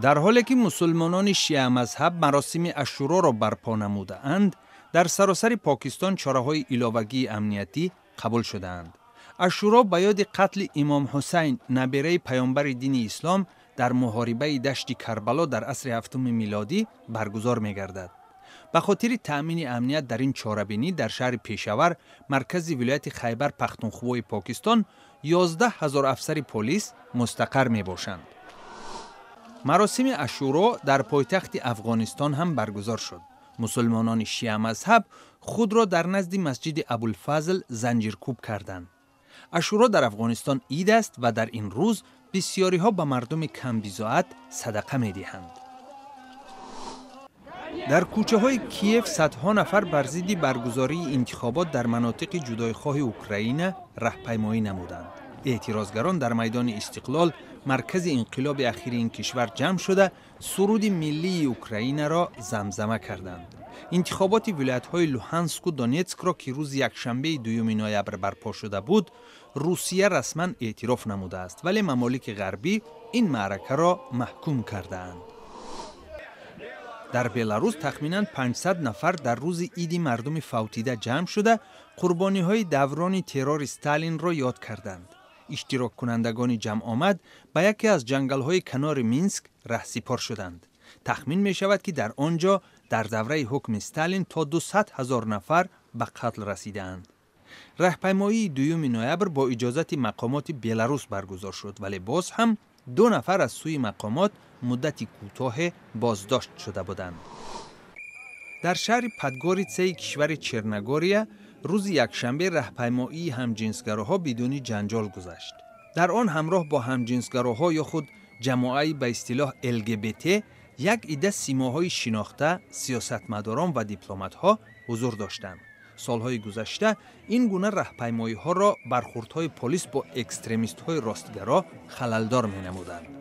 در حالی که مسلمانان شیعه مذهب مراسم اشورا را برپا نموده اند، در سراسر پاکستان چاره های ایلاوگی امنیتی قبول شده اند. اشورا به یاد قتل امام حسین نبیره پیامبر دین اسلام در محاربه دشت کربلا در عصر هفتم میلادی برگزار میگردد. گردد. به خاطر تأمین امنیت در این چاربینی در شهر پیشور مرکز ولایت خیبر پختونخوای پاکستان 11 هزار افسر پلیس مستقر می باشند. مراسم اشورا در پایتخت افغانستان هم برگزار شد. مسلمانان شیعه مذهب خود را در نزد مسجد ابوالفضل زنجیرکوب کردند. اشورا در افغانستان عید است و در این روز بسیاری ها به مردم کم صدقه می دهند. در کوچه های کیف صدها نفر بر ضد برگزاری انتخابات در مناطق جدایخواه اوکراین رهپیمایی نمودند. اعتراضگران در میدان استقلال مرکز انقلاب اخیر این کشور جمع شده سرود ملی اوکراین را زمزمه کردند انتخابات ولایت های لوهانسک و دونیتسک را که روز یکشنبه دوم نوامبر برپا شده بود روسیه رسما اعتراف نموده است ولی ممالک غربی این معرکه را محکوم کردند. در بلاروس تخمینا 500 نفر در روز عید مردم فوتیده جمع شده قربانی های دوران ترور استالین را یاد کردند اشتراک کنندگانی جمع آمد به یکی از جنگل های کنار مینسک رهسپار شدند. تخمین می شود که در آنجا در دوره حکم ستالین تا 200 هزار نفر به قتل رسیدند. رهپیمایی دوم نویبر با اجازت مقامات بلاروس برگزار شد ولی باز هم دو نفر از سوی مقامات مدتی کوتاه بازداشت شده بودند. در شهر پدگوریتسه کشور چرنگوریا روز یکشنبه رهپیمایی همجنسگراها بدون جنجال گذشت در آن همراه با همجنسگراها یا خود جماعه به اصطلاح LGBT یک ایده سیماهای شناخته سیاستمداران و ها حضور داشتند سالهای گذشته این گونه رهپیمایی ها را های پلیس با اکستریمیست های راستگرا خللدار می نمودند